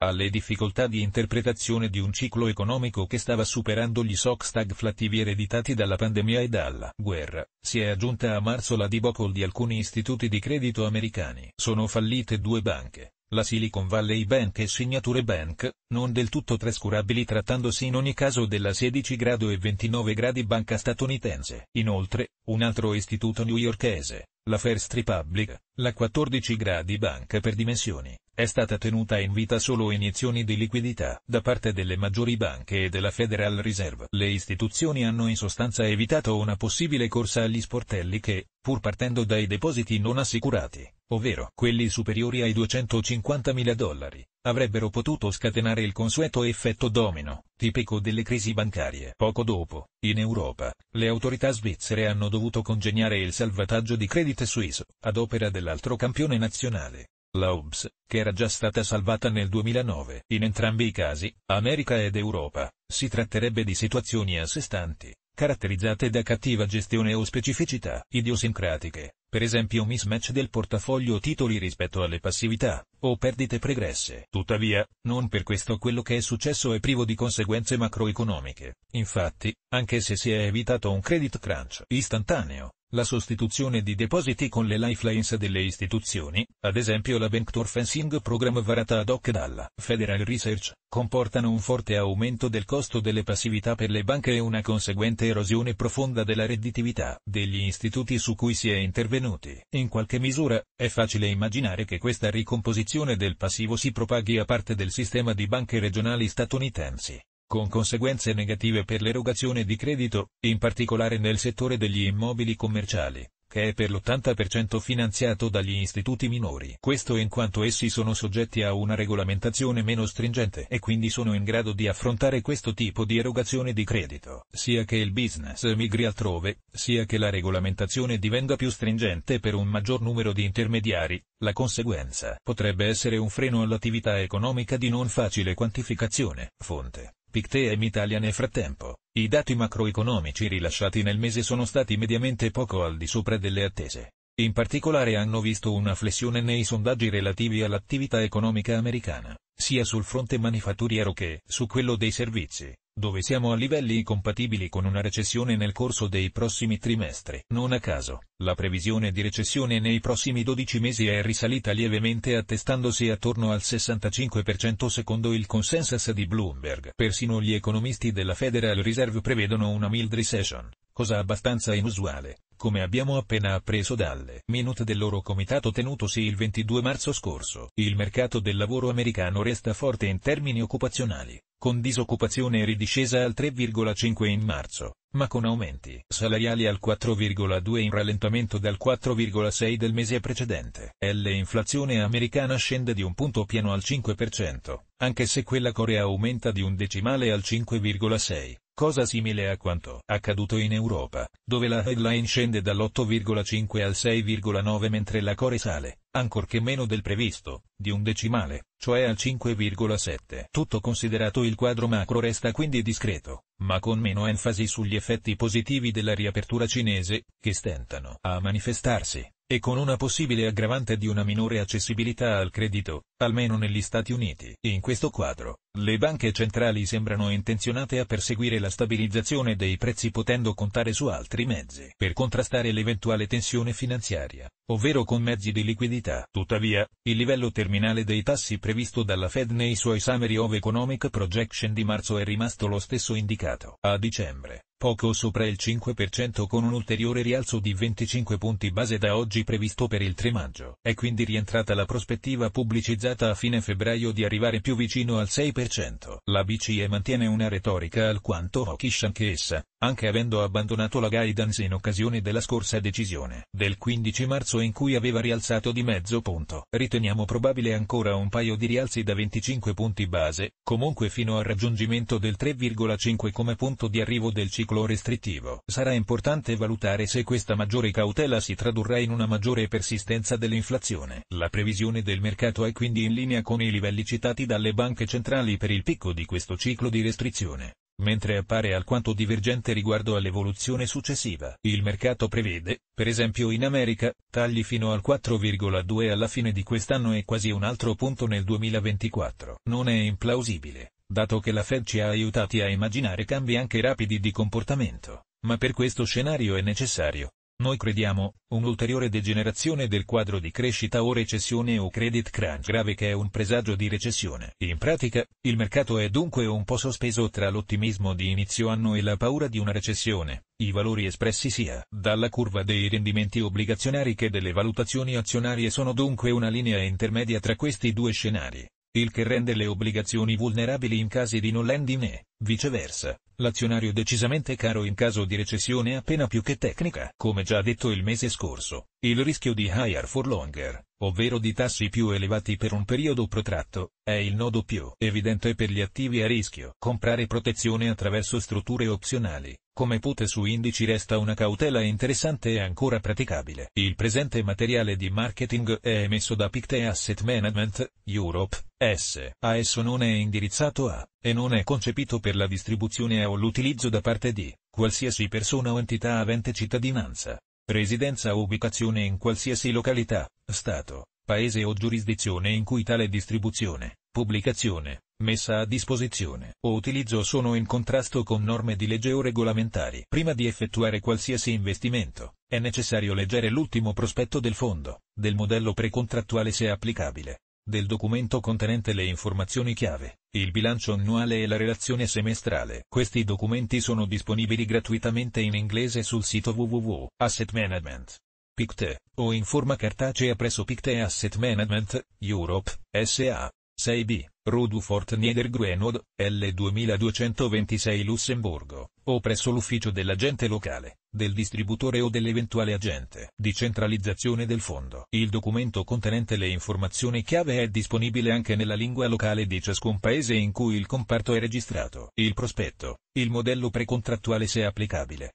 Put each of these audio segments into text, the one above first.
alle difficoltà di interpretazione di un ciclo economico che stava superando gli shock stagflattivi ereditati dalla pandemia e dalla guerra, si è aggiunta a marzo la debacle di alcuni istituti di credito americani. Sono fallite due banche, la Silicon Valley Bank e Signature Bank, non del tutto trascurabili trattandosi in ogni caso della 16 grado e 29 gradi banca statunitense. Inoltre, un altro istituto newyorkese, la First Republic, la 14 gradi banca per dimensioni, è stata tenuta in vita solo iniezioni di liquidità da parte delle maggiori banche e della Federal Reserve. Le istituzioni hanno in sostanza evitato una possibile corsa agli sportelli che, pur partendo dai depositi non assicurati, ovvero quelli superiori ai 250 mila dollari, avrebbero potuto scatenare il consueto effetto domino, tipico delle crisi bancarie. Poco dopo, in Europa, le autorità svizzere hanno dovuto congegnare il salvataggio di Credit Suisse, ad opera dell'altro campione nazionale, la UBS, che era già stata salvata nel 2009. In entrambi i casi, America ed Europa, si tratterebbe di situazioni a sé stanti, caratterizzate da cattiva gestione o specificità idiosincratiche, per esempio mismatch del portafoglio titoli rispetto alle passività, o perdite pregresse. Tuttavia, non per questo quello che è successo è privo di conseguenze macroeconomiche. Infatti, anche se si è evitato un credit crunch istantaneo, la sostituzione di depositi con le lifelines delle istituzioni, ad esempio la Banktor Fencing Program varata ad hoc dalla Federal Research, comportano un forte aumento del costo delle passività per le banche e una conseguente erosione profonda della redditività degli istituti su cui si è intervenuti. In qualche misura, è facile immaginare che questa ricomposizione del passivo si propaghi a parte del sistema di banche regionali statunitensi con conseguenze negative per l'erogazione di credito, in particolare nel settore degli immobili commerciali che è per l'80% finanziato dagli istituti minori. Questo in quanto essi sono soggetti a una regolamentazione meno stringente e quindi sono in grado di affrontare questo tipo di erogazione di credito. Sia che il business migri altrove, sia che la regolamentazione divenga più stringente per un maggior numero di intermediari, la conseguenza potrebbe essere un freno all'attività economica di non facile quantificazione. Fonte. Pictet Mitalia nel frattempo, i dati macroeconomici rilasciati nel mese sono stati mediamente poco al di sopra delle attese. In particolare hanno visto una flessione nei sondaggi relativi all'attività economica americana, sia sul fronte manifatturiero che su quello dei servizi, dove siamo a livelli compatibili con una recessione nel corso dei prossimi trimestri. Non a caso, la previsione di recessione nei prossimi 12 mesi è risalita lievemente attestandosi attorno al 65% secondo il consensus di Bloomberg. Persino gli economisti della Federal Reserve prevedono una mild recession, cosa abbastanza inusuale come abbiamo appena appreso dalle minute del loro comitato tenutosi il 22 marzo scorso. Il mercato del lavoro americano resta forte in termini occupazionali, con disoccupazione ridiscesa al 3,5 in marzo, ma con aumenti salariali al 4,2 in rallentamento dal 4,6 del mese precedente. L'inflazione americana scende di un punto pieno al 5%, anche se quella corea aumenta di un decimale al 5,6 cosa simile a quanto accaduto in Europa, dove la headline scende dall'8,5 al 6,9 mentre la core sale ancorché meno del previsto, di un decimale, cioè al 5,7. Tutto considerato il quadro macro resta quindi discreto, ma con meno enfasi sugli effetti positivi della riapertura cinese, che stentano a manifestarsi, e con una possibile aggravante di una minore accessibilità al credito, almeno negli Stati Uniti. In questo quadro, le banche centrali sembrano intenzionate a perseguire la stabilizzazione dei prezzi potendo contare su altri mezzi per contrastare l'eventuale tensione finanziaria ovvero con mezzi di liquidità. Tuttavia, il livello terminale dei tassi previsto dalla Fed nei suoi Summary of Economic Projection di marzo è rimasto lo stesso indicato a dicembre poco sopra il 5% con un ulteriore rialzo di 25 punti base da oggi previsto per il 3 maggio. È quindi rientrata la prospettiva pubblicizzata a fine febbraio di arrivare più vicino al 6%. La BCE mantiene una retorica alquanto hawkish anche essa, anche avendo abbandonato la guidance in occasione della scorsa decisione del 15 marzo in cui aveva rialzato di mezzo punto. Riteniamo probabile ancora un paio di rialzi da 25 punti base, comunque fino al raggiungimento del 3,5 come punto di arrivo del ciclo articolo restrittivo. Sarà importante valutare se questa maggiore cautela si tradurrà in una maggiore persistenza dell'inflazione. La previsione del mercato è quindi in linea con i livelli citati dalle banche centrali per il picco di questo ciclo di restrizione mentre appare alquanto divergente riguardo all'evoluzione successiva. Il mercato prevede, per esempio in America, tagli fino al 4,2 alla fine di quest'anno e quasi un altro punto nel 2024. Non è implausibile dato che la Fed ci ha aiutati a immaginare cambi anche rapidi di comportamento, ma per questo scenario è necessario, noi crediamo, un'ulteriore degenerazione del quadro di crescita o recessione o credit crunch grave che è un presagio di recessione. In pratica, il mercato è dunque un po' sospeso tra l'ottimismo di inizio anno e la paura di una recessione. I valori espressi sia dalla curva dei rendimenti obbligazionari che delle valutazioni azionarie sono dunque una linea intermedia tra questi due scenari il che rende le obbligazioni vulnerabili in casi di non lending e, viceversa, l'azionario decisamente caro in caso di recessione appena più che tecnica. Come già detto il mese scorso, il rischio di higher for longer, ovvero di tassi più elevati per un periodo protratto, è il nodo più evidente per gli attivi a rischio. Comprare protezione attraverso strutture opzionali, come pute su indici resta una cautela interessante e ancora praticabile. Il presente materiale di marketing è emesso da Pictet Asset Management, Europe, S. A esso non è indirizzato a, e non è concepito per la distribuzione o l'utilizzo da parte di, qualsiasi persona o entità avente cittadinanza residenza o ubicazione in qualsiasi località, Stato, Paese o giurisdizione in cui tale distribuzione, pubblicazione, messa a disposizione o utilizzo sono in contrasto con norme di legge o regolamentari. Prima di effettuare qualsiasi investimento, è necessario leggere l'ultimo prospetto del fondo, del modello precontrattuale se applicabile, del documento contenente le informazioni chiave, il bilancio annuale e la relazione semestrale. Questi documenti sono disponibili gratuitamente in inglese sul sito www.assetmanagement. PICTE, o in forma cartacea presso PICTE Asset Management, Europe, SA. 6B, Rue du Fort Niedergrenod, L2226 Lussemburgo, o presso l'ufficio dell'agente locale, del distributore o dell'eventuale agente di centralizzazione del fondo. Il documento contenente le informazioni chiave è disponibile anche nella lingua locale di ciascun paese in cui il comparto è registrato. Il prospetto, il modello precontrattuale se applicabile,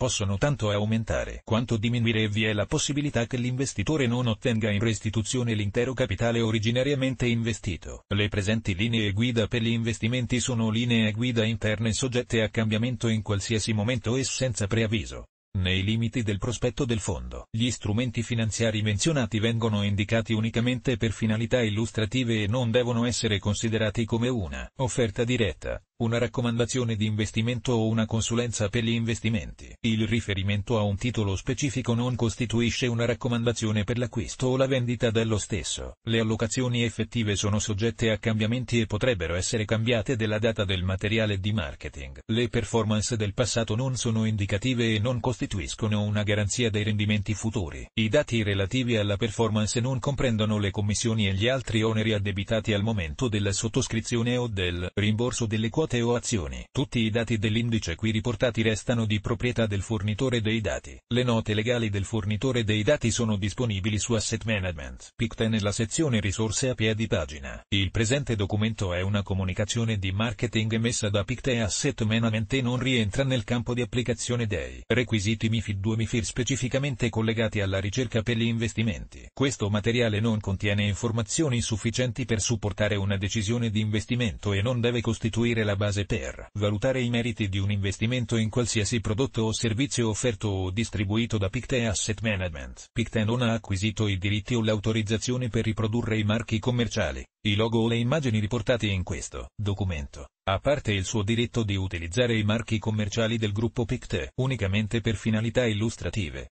possono tanto aumentare quanto diminuire e vi è la possibilità che l'investitore non ottenga in restituzione l'intero capitale originariamente investito. Le presenti linee guida per gli investimenti sono linee guida interne soggette a cambiamento in qualsiasi momento e senza preavviso nei limiti del prospetto del fondo. Gli strumenti finanziari menzionati vengono indicati unicamente per finalità illustrative e non devono essere considerati come una offerta diretta, una raccomandazione di investimento o una consulenza per gli investimenti. Il riferimento a un titolo specifico non costituisce una raccomandazione per l'acquisto o la vendita dello stesso. Le allocazioni effettive sono soggette a cambiamenti e potrebbero essere cambiate della data del materiale di marketing. Le performance del passato non sono indicative e non costituiscono costituiscono una garanzia dei rendimenti futuri. I dati relativi alla performance non comprendono le commissioni e gli altri oneri addebitati al momento della sottoscrizione o del rimborso delle quote o azioni. Tutti i dati dell'indice qui riportati restano di proprietà del fornitore dei dati. Le note legali del fornitore dei dati sono disponibili su Asset Management. PICTE nella sezione risorse a piedi pagina. Il presente documento è una comunicazione di marketing emessa da PICTE Asset Management e non rientra nel campo di applicazione dei requisiti siti MIFID 2 MIFIR specificamente collegati alla ricerca per gli investimenti. Questo materiale non contiene informazioni sufficienti per supportare una decisione di investimento e non deve costituire la base per valutare i meriti di un investimento in qualsiasi prodotto o servizio offerto o distribuito da Pictet Asset Management. Pictet non ha acquisito i diritti o l'autorizzazione per riprodurre i marchi commerciali, i logo o le immagini riportate in questo documento a parte il suo diritto di utilizzare i marchi commerciali del gruppo Pictet unicamente per finalità illustrative.